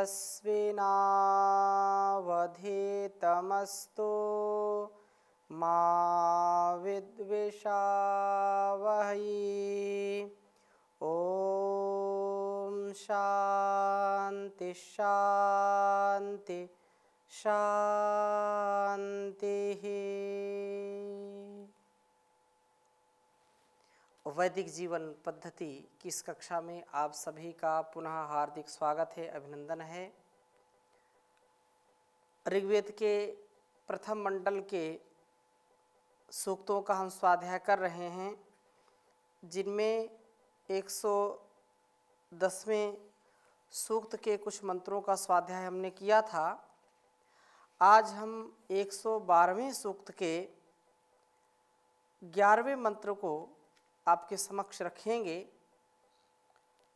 यस्विनावधीतमस्तु मा विद्विषावहै शांति शांति शांति ही वैदिक जीवन पद्धति की इस कक्षा में आप सभी का पुनः हार्दिक स्वागत है अभिनंदन है ऋग्वेद के प्रथम मंडल के सूक्तों का हम स्वाध्याय कर रहे हैं जिनमें 110वें सूक्त के कुछ मंत्रों का स्वाध्याय हमने किया था आज हम 112वें सूक्त के ग्यारहवें मंत्र को आपके समक्ष रखेंगे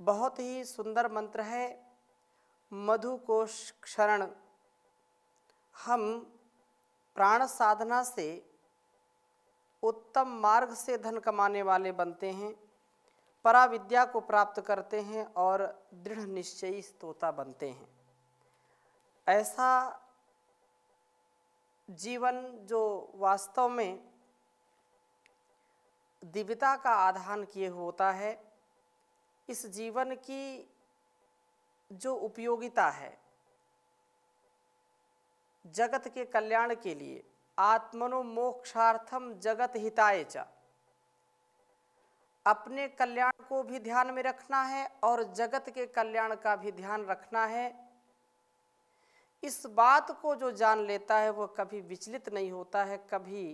बहुत ही सुंदर मंत्र है मधुकोश क्षरण हम प्राण साधना से उत्तम मार्ग से धन कमाने वाले बनते हैं पराविद्या को प्राप्त करते हैं और दृढ़ निश्चयी स्तोता बनते हैं ऐसा जीवन जो वास्तव में दिव्यता का आधान किए होता है इस जीवन की जो उपयोगिता है जगत के कल्याण के लिए आत्मनो मोक्षार्थम जगत हिताय चा अपने कल्याण को भी ध्यान में रखना है और जगत के कल्याण का भी ध्यान रखना है इस बात को जो जान लेता है वह कभी विचलित नहीं होता है कभी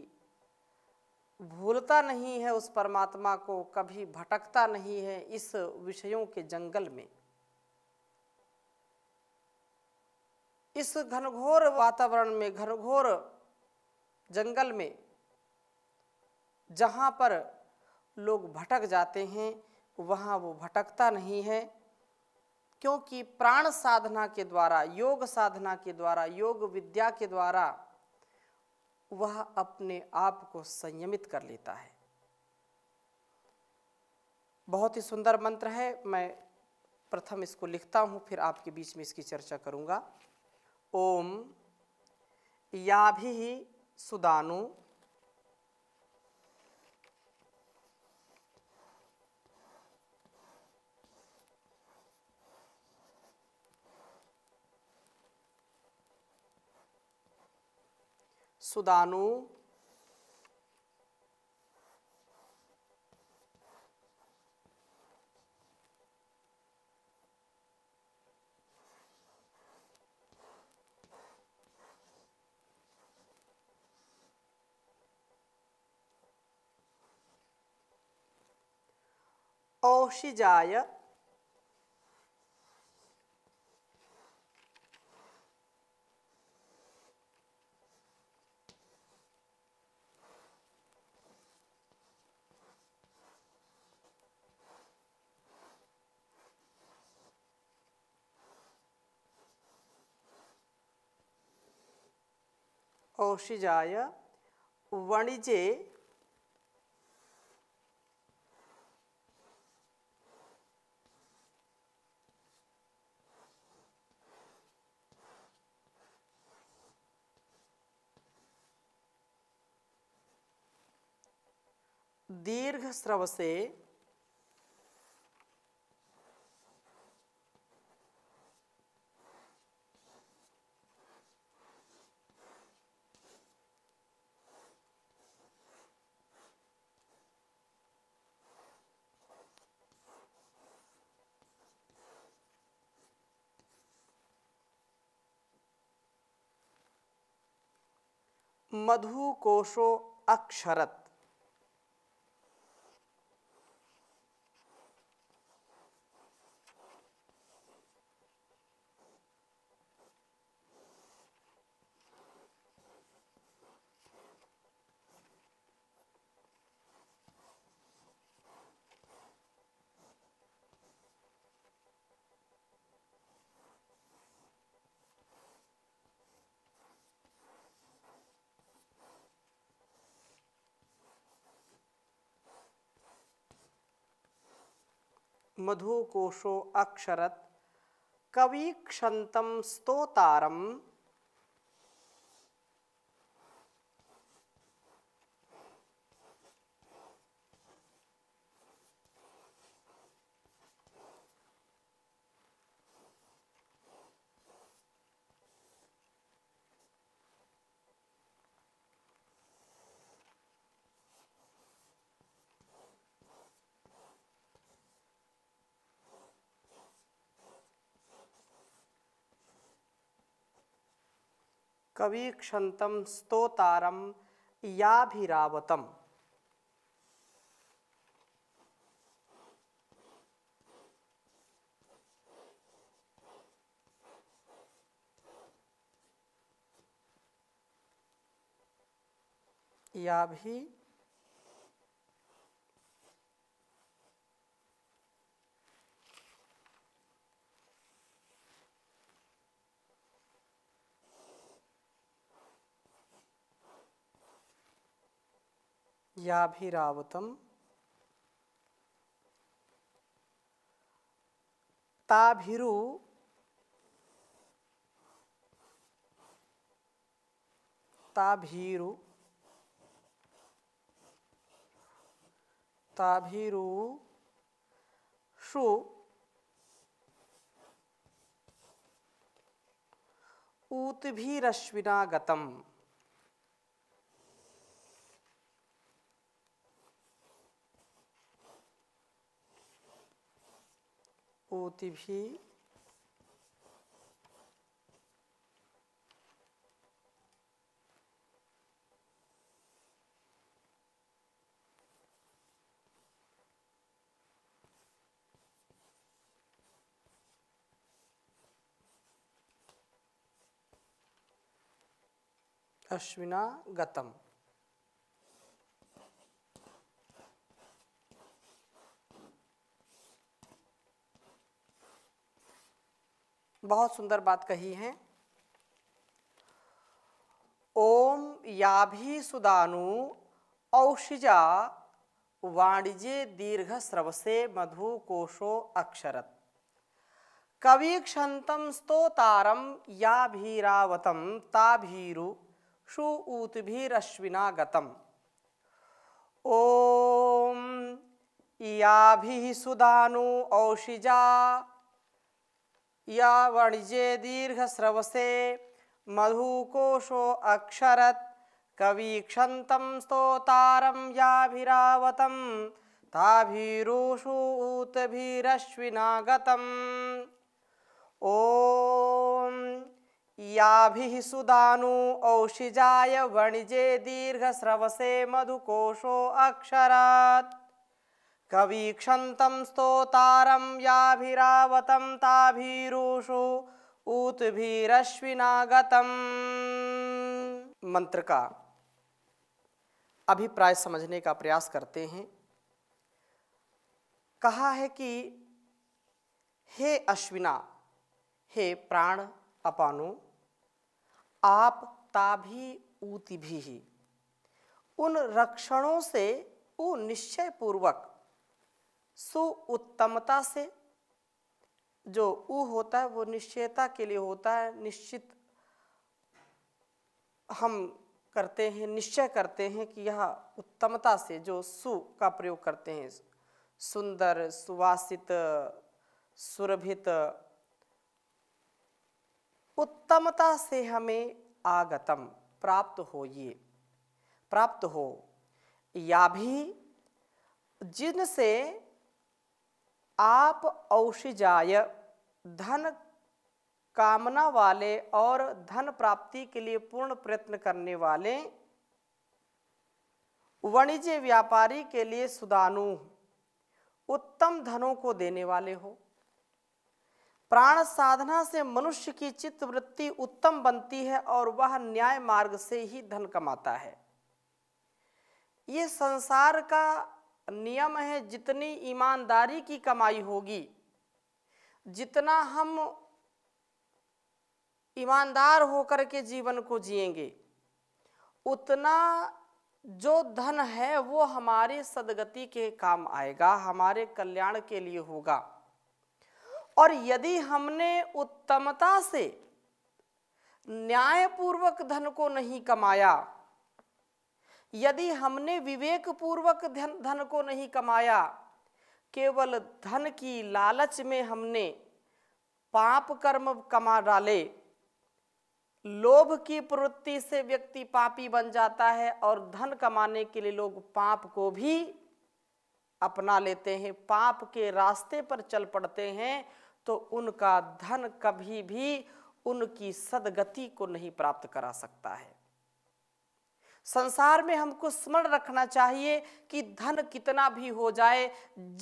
भूलता नहीं है उस परमात्मा को कभी भटकता नहीं है इस विषयों के जंगल में इस घनघोर वातावरण में घनघोर जंगल में जहाँ पर लोग भटक जाते हैं वहाँ वो भटकता नहीं है क्योंकि प्राण साधना के द्वारा योग साधना के द्वारा योग विद्या के द्वारा वह अपने आप को संयमित कर लेता है बहुत ही सुंदर मंत्र है मैं प्रथम इसको लिखता हूँ फिर आपके बीच में इसकी चर्चा करूँगा ओम या भी सुदानु सुदानु औषिजा औषिजाय वणिजे दीर्घस्रवसे मधुकोशो अक्षरत मधुकोशो अक्षरत कवी क्षंतम स्तोतारम कवि क्षंतम स्तोतारम याभिरावतम या भी याभिरावतम ताभिरु ताभिरु ताभिरु शु भी ऊतभीरश्विना गतम ऊतिभि अश्विना गतम बहुत सुंदर बात कही है ओम याभि सुदानु औषिजा वाणिज्य दीर्घ स्रव मधु कोशो अक्षरत कवि क्षंतम स्तोतारम या भीरावतम ताभीरु सुऊतभिरश्विना गतम ओम भी सुदानु औषिजा या वणिजे दीर्घस्रवसे अक्षरत् कवीक्षन्तं स्तोतारं याभिरावतं ताभिरूषु ऊतभिरश्विनागतम् ओ याभिः सुदानु औषिजाय वणिजे दीर्घस्रवसे अक्षरात् कवीक्षन्तं स्तोतारं याभिरावतं ताभिरूषु ऊतभीरश्विनागतम मंत्र का अभिप्राय समझने का प्रयास करते हैं कहा है कि हे अश्विना हे प्राण अपानु आप ताभी ऊति भी उन रक्षणों से वो निश्चय पूर्वक उत्तमता से जो उ होता है वो निश्चयता के लिए होता है निश्चित हम करते हैं निश्चय करते हैं कि यह उत्तमता से जो सु का प्रयोग करते हैं सुंदर सुवासित सुरभित उत्तमता से हमें आगतम प्राप्त हो ये प्राप्त हो या भी जिनसे आप औषिजाय धन कामना वाले और धन प्राप्ति के लिए पूर्ण प्रयत्न करने वाले वाणिज्य व्यापारी के लिए सुदानु उत्तम धनों को देने वाले हो प्राण साधना से मनुष्य की चित्त वृत्ति उत्तम बनती है और वह न्याय मार्ग से ही धन कमाता है यह संसार का नियम है जितनी ईमानदारी की कमाई होगी जितना हम ईमानदार होकर के जीवन को जिएंगे उतना जो धन है वो हमारे सदगति के काम आएगा हमारे कल्याण के लिए होगा और यदि हमने उत्तमता से न्यायपूर्वक धन को नहीं कमाया यदि हमने विवेक पूर्वक धन धन को नहीं कमाया केवल धन की लालच में हमने पाप कर्म कमा डाले लोभ की प्रवृत्ति से व्यक्ति पापी बन जाता है और धन कमाने के लिए लोग पाप को भी अपना लेते हैं पाप के रास्ते पर चल पड़ते हैं तो उनका धन कभी भी उनकी सदगति को नहीं प्राप्त करा सकता है संसार में हमको स्मरण रखना चाहिए कि धन कितना भी हो जाए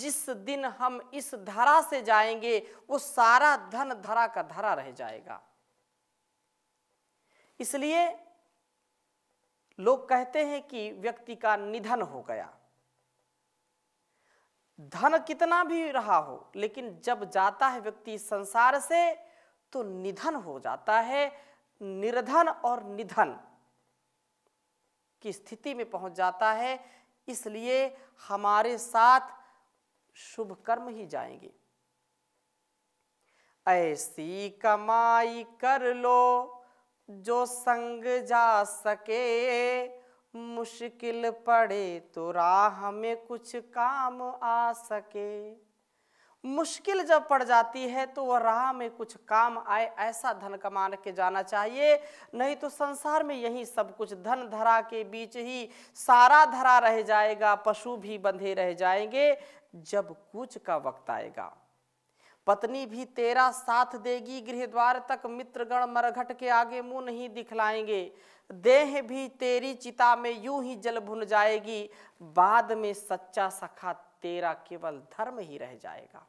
जिस दिन हम इस धरा से जाएंगे वो सारा धन धरा का धरा रह जाएगा इसलिए लोग कहते हैं कि व्यक्ति का निधन हो गया धन कितना भी रहा हो लेकिन जब जाता है व्यक्ति संसार से तो निधन हो जाता है निर्धन और निधन की स्थिति में पहुंच जाता है इसलिए हमारे साथ शुभ कर्म ही जाएंगे ऐसी कमाई कर लो जो संग जा सके मुश्किल पड़े तो राह में कुछ काम आ सके मुश्किल जब पड़ जाती है तो वह राह में कुछ काम आए ऐसा धन कमा के जाना चाहिए नहीं तो संसार में यही सब कुछ धन धरा के बीच ही सारा धरा रह जाएगा पशु भी बंधे रह जाएंगे जब कुछ का वक्त आएगा पत्नी भी तेरा साथ देगी गृह द्वार तक मित्रगण मरघट के आगे मुंह नहीं दिखलाएंगे देह भी तेरी चिता में यूं ही जल भुन जाएगी बाद में सच्चा सखा तेरा केवल धर्म ही रह जाएगा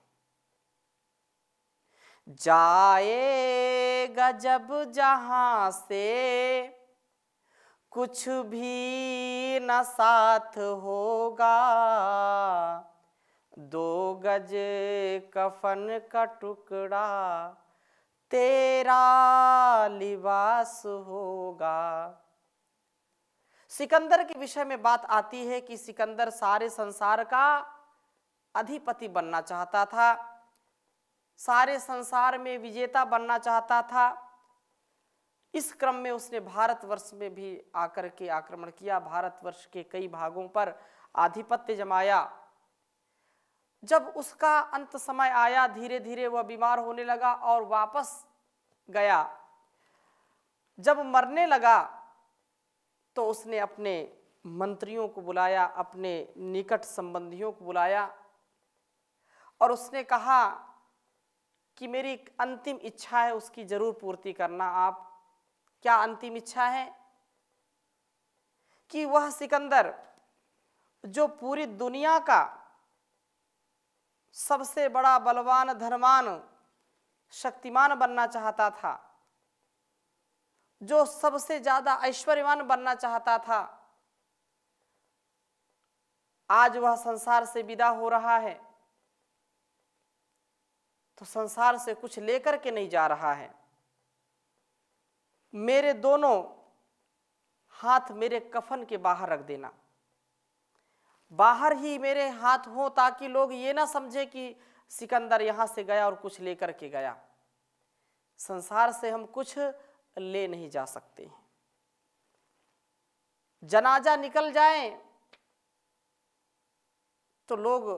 जाएगा जब जहां से कुछ भी न साथ होगा दो गज कफन का टुकड़ा तेरा लिबास होगा सिकंदर के विषय में बात आती है कि सिकंदर सारे संसार का अधिपति बनना चाहता था सारे संसार में विजेता बनना चाहता था इस क्रम में उसने भारतवर्ष में भी आकर के आक्रमण किया भारतवर्ष के कई भागों पर आधिपत्य जमाया जब उसका अंत समय आया धीरे धीरे वह बीमार होने लगा और वापस गया जब मरने लगा तो उसने अपने मंत्रियों को बुलाया अपने निकट संबंधियों को बुलाया और उसने कहा कि मेरी एक अंतिम इच्छा है उसकी जरूर पूर्ति करना आप क्या अंतिम इच्छा है कि वह सिकंदर जो पूरी दुनिया का सबसे बड़ा बलवान धनवान शक्तिमान बनना चाहता था जो सबसे ज़्यादा ऐश्वर्यवान बनना चाहता था आज वह संसार से विदा हो रहा है तो संसार से कुछ लेकर के नहीं जा रहा है मेरे दोनों हाथ मेरे कफन के बाहर रख देना बाहर ही मेरे हाथ हो ताकि लोग ये ना समझे कि सिकंदर यहां से गया और कुछ लेकर के गया संसार से हम कुछ ले नहीं जा सकते जनाजा निकल जाए तो लोग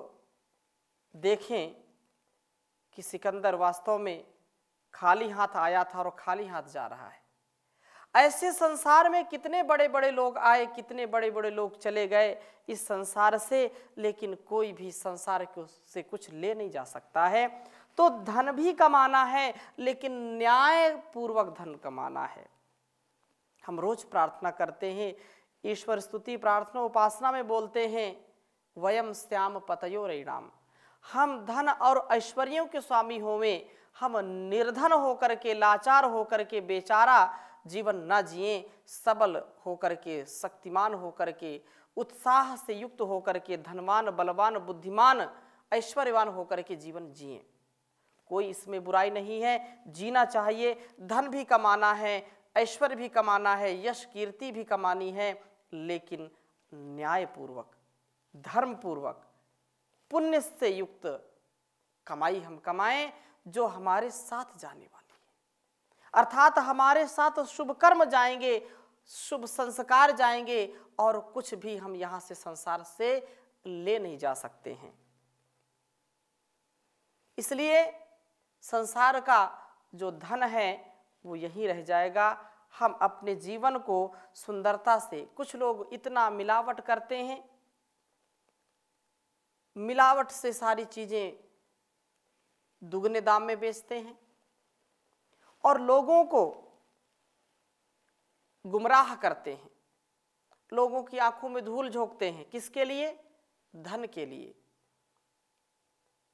देखें कि सिकंदर वास्तव में खाली हाथ आया था और खाली हाथ जा रहा है ऐसे संसार में कितने बड़े बड़े लोग आए कितने बड़े बड़े लोग चले गए इस संसार से लेकिन कोई भी संसार को से कुछ ले नहीं जा सकता है तो धन भी कमाना है लेकिन न्याय पूर्वक धन कमाना है हम रोज प्रार्थना करते हैं ईश्वर स्तुति प्रार्थना उपासना में बोलते हैं वयम श्याम पतयो राम हम धन और ऐश्वर्यों के स्वामी होवें हम निर्धन होकर के लाचार होकर के बेचारा जीवन न जिए सबल होकर के शक्तिमान होकर के उत्साह से युक्त होकर के धनवान बलवान बुद्धिमान ऐश्वर्यवान होकर के जीवन जिए कोई इसमें बुराई नहीं है जीना चाहिए धन भी कमाना है ऐश्वर्य भी कमाना है यश कीर्ति भी कमानी है लेकिन न्यायपूर्वक धर्मपूर्वक पुण्य से युक्त कमाई हम कमाएं जो हमारे साथ जाने वाली है अर्थात हमारे साथ शुभ कर्म जाएंगे शुभ संस्कार जाएंगे और कुछ भी हम यहां से संसार से ले नहीं जा सकते हैं इसलिए संसार का जो धन है वो यहीं रह जाएगा हम अपने जीवन को सुंदरता से कुछ लोग इतना मिलावट करते हैं मिलावट से सारी चीज़ें दुगने दाम में बेचते हैं और लोगों को गुमराह करते हैं लोगों की आंखों में धूल झोंकते हैं किसके लिए धन के लिए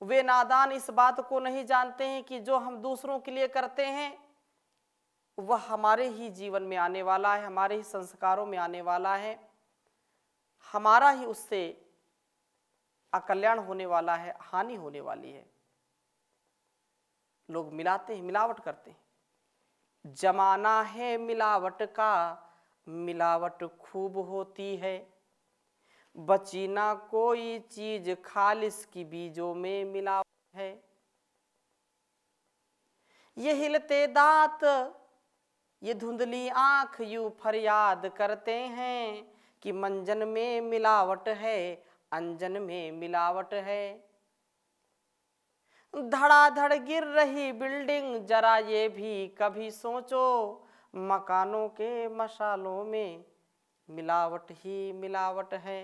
वे नादान इस बात को नहीं जानते हैं कि जो हम दूसरों के लिए करते हैं वह हमारे ही जीवन में आने वाला है हमारे ही संस्कारों में आने वाला है हमारा ही उससे अकल्याण होने वाला है हानि होने वाली है लोग मिलाते हैं मिलावट करते हैं जमाना है मिलावट का मिलावट खूब होती है बची ना कोई चीज खालिश की बीजों में मिलावट है ये हिलते दांत ये धुंधली आंख यू फरियाद करते हैं कि मंजन में मिलावट है अंजन में मिलावट है धड़ाधड़ गिर रही बिल्डिंग जरा ये भी कभी सोचो मकानों के मसालों में मिलावट ही मिलावट है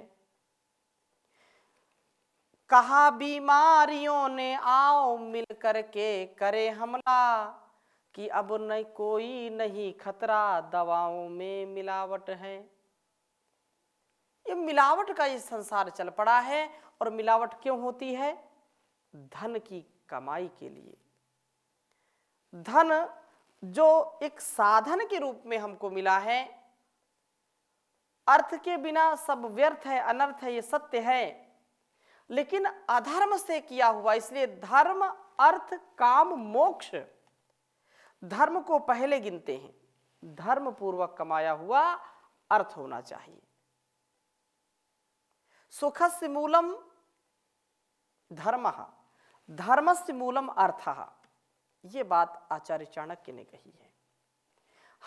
कहा बीमारियों ने आओ मिल कर के करे हमला कि अब नहीं कोई नहीं खतरा दवाओं में मिलावट है ये मिलावट का ये संसार चल पड़ा है और मिलावट क्यों होती है धन की कमाई के लिए धन जो एक साधन के रूप में हमको मिला है अर्थ के बिना सब व्यर्थ है अनर्थ है ये सत्य है लेकिन अधर्म से किया हुआ इसलिए धर्म अर्थ काम मोक्ष धर्म को पहले गिनते हैं धर्म पूर्वक कमाया हुआ अर्थ होना चाहिए सुख से मूलम धर्म धर्म से मूलम अर्थ ये बात आचार्य चाणक्य ने कही है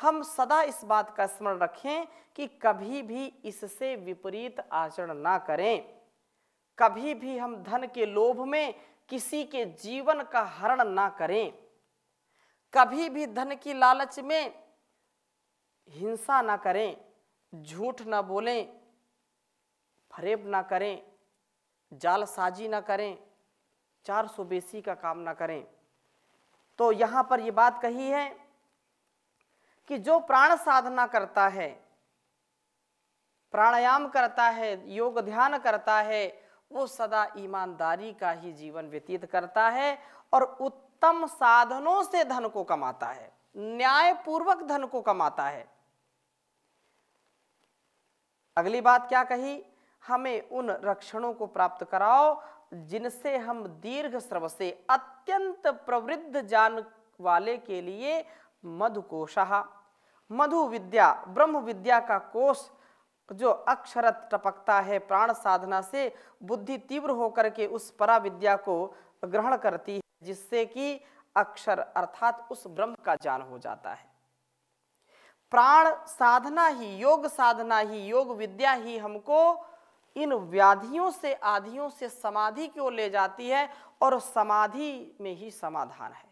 हम सदा इस बात का स्मरण रखें कि कभी भी इससे विपरीत आचरण ना करें कभी भी हम धन के लोभ में किसी के जीवन का हरण ना करें कभी भी धन की लालच में हिंसा ना करें झूठ ना बोलें फरेब ना करें जालसाजी ना करें चार सौ बेसी का काम ना करें तो यहाँ पर ये बात कही है कि जो प्राण साधना करता है प्राणायाम करता है योग ध्यान करता है वो सदा ईमानदारी का ही जीवन व्यतीत करता है और उत्तम साधनों से धन को कमाता है न्यायपूर्वक धन को कमाता है अगली बात क्या कही हमें उन रक्षणों को प्राप्त कराओ जिनसे हम दीर्घ स्रव से अत्यंत प्रवृद्ध जान वाले के लिए मधुकोशा मधु विद्या ब्रह्म विद्या का कोष जो अक्षरत टपकता है प्राण साधना से बुद्धि तीव्र होकर के उस परा विद्या को ग्रहण करती है जिससे कि अक्षर अर्थात उस ब्रह्म का ज्ञान हो जाता है प्राण साधना ही योग साधना ही योग विद्या ही हमको इन व्याधियों से आधियों से समाधि की ओर ले जाती है और समाधि में ही समाधान है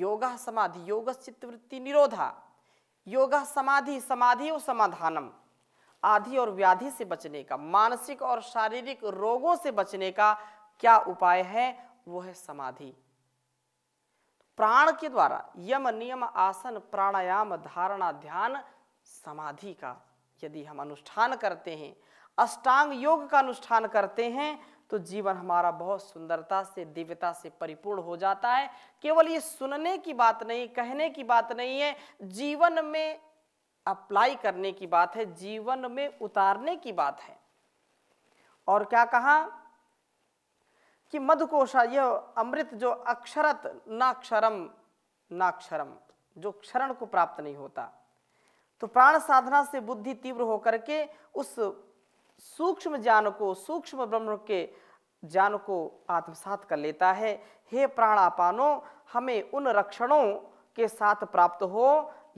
योगा समाधि योग चित्तवृत्ति निरोधा योगा समाधि समाधि और समाधानम आधि और व्याधि से बचने का मानसिक और शारीरिक रोगों से बचने का क्या उपाय है वो है समाधि प्राण के द्वारा यम नियम आसन प्राणायाम धारणा ध्यान समाधि का यदि हम अनुष्ठान करते हैं अष्टांग योग का अनुष्ठान करते हैं तो जीवन हमारा बहुत सुंदरता से दिव्यता से परिपूर्ण हो जाता है केवल ये सुनने की बात नहीं कहने की बात नहीं है जीवन में अप्लाई करने की बात है जीवन में उतारने की बात है और क्या कहा कि मधुकोशा यह अमृत जो अक्षरत नाक्षरम नाक्षरम जो क्षरण को प्राप्त नहीं होता तो प्राण साधना से बुद्धि तीव्र होकर के उस सूक्ष्म ज्ञान को सूक्ष्म ब्रह्म के ज्ञान को आत्मसात कर लेता है हे प्राणापानो हमें उन रक्षणों के साथ प्राप्त हो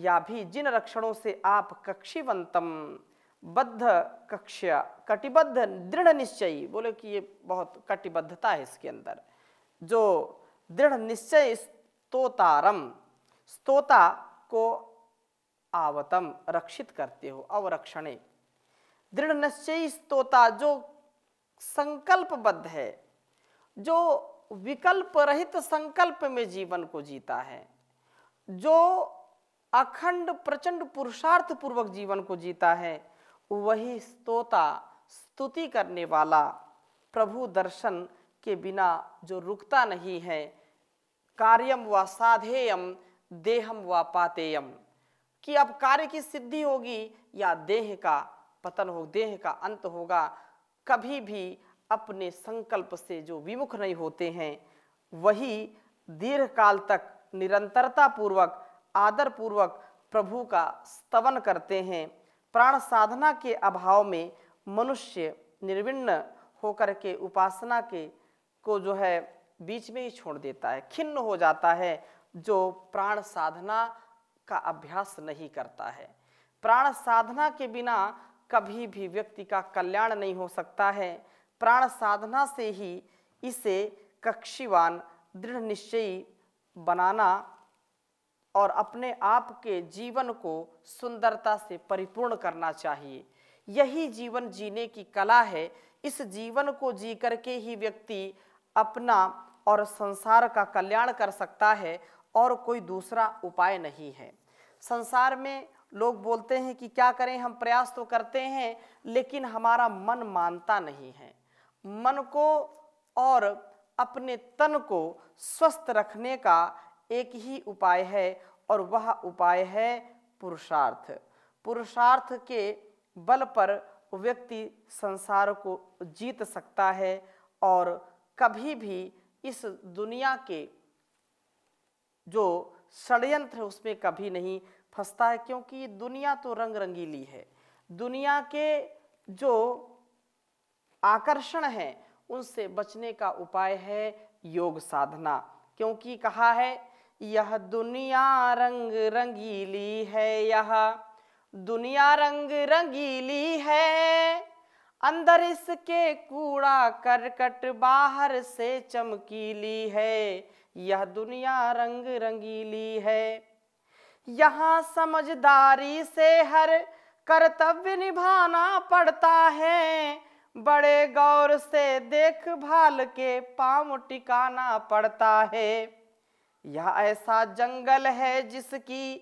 या भी जिन रक्षणों से आप कक्षीवंतम बद्ध कक्ष कटिबद्ध दृढ़ निश्चय बोले कि ये बहुत कटिबद्धता है इसके अंदर जो दृढ़ निश्चय स्तोतारम स्तोता को आवतम रक्षित करते हो अवरक्षणे दृढ़ निश्चय स्तोता जो संकल्पबद्ध है जो विकल्प रहित संकल्प में जीवन को जीता है जो अखंड प्रचंड पुरुषार्थ पूर्वक जीवन को जीता है वही स्तोता स्तुति करने वाला प्रभु दर्शन के बिना जो रुकता नहीं है कार्यम व साधेयम देहम व पातेयम कि अब कार्य की सिद्धि होगी या देह का पतन हो देह का अंत होगा कभी भी अपने संकल्प से जो विमुख नहीं होते हैं वही दीर्घ काल तक निरंतरता पूर्वक आदर पूर्वक प्रभु का स्तवन करते हैं प्राण साधना के अभाव में मनुष्य निर्विण होकर के उपासना के को जो है बीच में ही छोड़ देता है खिन्न हो जाता है जो प्राण साधना का अभ्यास नहीं करता है प्राण साधना के बिना कभी भी व्यक्ति का कल्याण नहीं हो सकता है प्राण साधना से ही इसे कक्षीवान दृढ़ निश्चयी बनाना और अपने आप के जीवन को सुंदरता से परिपूर्ण करना चाहिए यही जीवन जीने की कला है इस जीवन को जी करके ही व्यक्ति अपना और संसार का कल्याण कर सकता है और कोई दूसरा उपाय नहीं है संसार में लोग बोलते हैं कि क्या करें हम प्रयास तो करते हैं लेकिन हमारा मन मानता नहीं है मन को और अपने तन को स्वस्थ रखने का एक ही उपाय है और वह उपाय है पुरुषार्थ पुरुषार्थ के बल पर व्यक्ति संसार को जीत सकता है और कभी भी इस दुनिया के जो षडयंत्र उसमें कभी नहीं फंसता है क्योंकि दुनिया तो रंग रंगीली है दुनिया के जो आकर्षण हैं उनसे बचने का उपाय है योग साधना क्योंकि कहा है यह दुनिया रंग रंगीली है यह दुनिया रंग रंगीली है अंदर इसके कूड़ा करकट बाहर से चमकीली है यह दुनिया रंग रंगीली है यहाँ समझदारी से हर कर्तव्य निभाना पड़ता है बड़े गौर से देखभाल के पांव टिकाना पड़ता है यह ऐसा जंगल है जिसकी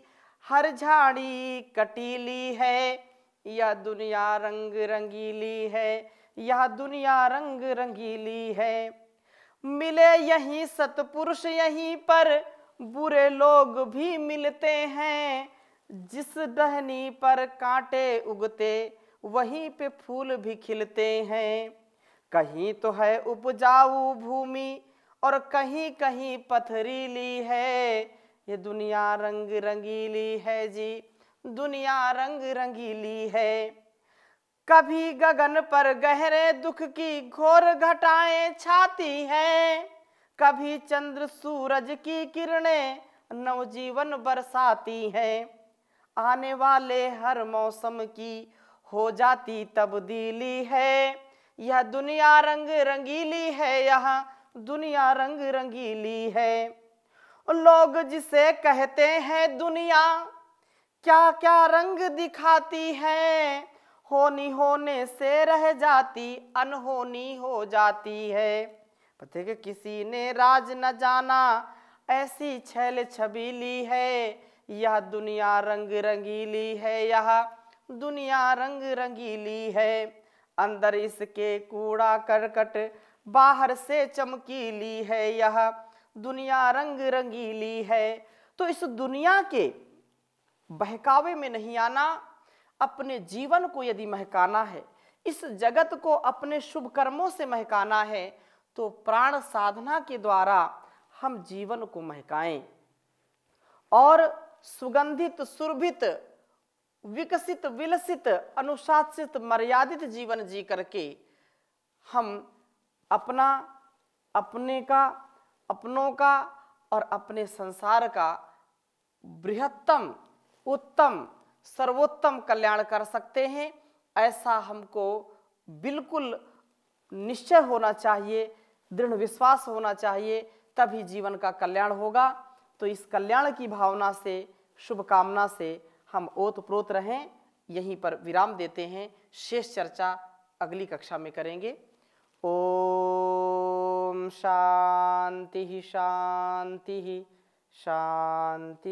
हर झाड़ी कटीली है यह दुनिया रंग रंगीली है यह दुनिया रंग रंगीली है मिले यही सतपुरुष यहीं पर बुरे लोग भी मिलते हैं जिस दहनी पर कांटे उगते वहीं पे फूल भी खिलते हैं कहीं तो है उपजाऊ भूमि और कहीं कहीं पथरीली है ये दुनिया रंग रंगीली है जी दुनिया रंग रंगीली है कभी गगन पर गहरे दुख की घोर घटाएं छाती हैं कभी चंद्र सूरज की किरणें नवजीवन बरसाती हैं आने वाले हर मौसम की हो जाती तब्दीली है यह दुनिया रंग रंगीली है यह दुनिया रंग रंगीली है लोग जिसे कहते हैं दुनिया क्या क्या रंग दिखाती है होनी होने से रह जाती अनहोनी हो जाती है पते के किसी ने राज न जाना ऐसी छैल छबीली है यह दुनिया रंग रंगीली है यह दुनिया रंग रंगीली है अंदर इसके कूड़ा करकट बाहर से चमकीली है यह दुनिया रंग रंगीली है तो इस दुनिया के बहकावे में नहीं आना अपने जीवन को यदि महकाना है इस जगत को अपने शुभ कर्मों से महकाना है तो प्राण साधना के द्वारा हम जीवन को महकाएं और सुगंधित सुरभित विकसित विलसित अनुशासित मर्यादित जीवन जी करके हम अपना अपने का अपनों का और अपने संसार का बृहत्तम उत्तम सर्वोत्तम कल्याण कर सकते हैं ऐसा हमको बिल्कुल निश्चय होना चाहिए दृढ़ विश्वास होना चाहिए तभी जीवन का कल्याण होगा तो इस कल्याण की भावना से शुभकामना से हम ओतप्रोत रहें यहीं पर विराम देते हैं शेष चर्चा अगली कक्षा में करेंगे ओम शांति शांति शांति